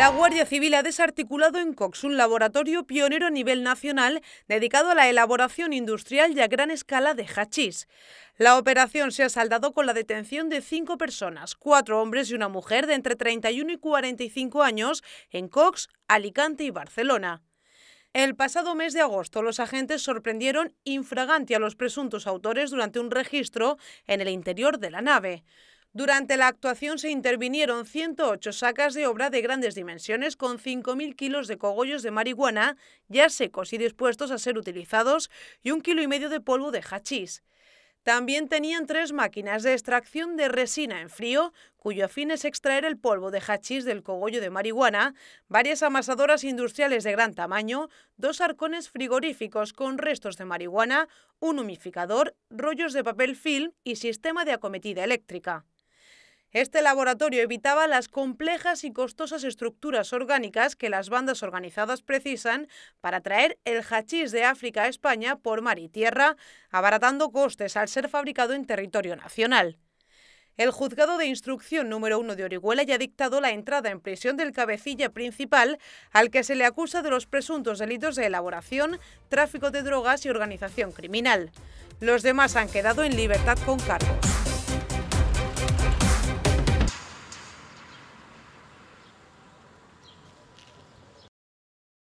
La Guardia Civil ha desarticulado en Cox un laboratorio pionero a nivel nacional dedicado a la elaboración industrial y a gran escala de hachís. La operación se ha saldado con la detención de cinco personas, cuatro hombres y una mujer de entre 31 y 45 años, en Cox, Alicante y Barcelona. El pasado mes de agosto, los agentes sorprendieron infragante a los presuntos autores durante un registro en el interior de la nave. Durante la actuación se intervinieron 108 sacas de obra de grandes dimensiones con 5.000 kilos de cogollos de marihuana ya secos y dispuestos a ser utilizados y un kilo y medio de polvo de hachís. También tenían tres máquinas de extracción de resina en frío, cuyo fin es extraer el polvo de hachís del cogollo de marihuana, varias amasadoras industriales de gran tamaño, dos arcones frigoríficos con restos de marihuana, un humificador, rollos de papel film y sistema de acometida eléctrica. Este laboratorio evitaba las complejas y costosas estructuras orgánicas que las bandas organizadas precisan para traer el hachís de África a España por mar y tierra, abaratando costes al ser fabricado en territorio nacional. El juzgado de instrucción número uno de Orihuela ya ha dictado la entrada en prisión del cabecilla principal, al que se le acusa de los presuntos delitos de elaboración, tráfico de drogas y organización criminal. Los demás han quedado en libertad con cargos.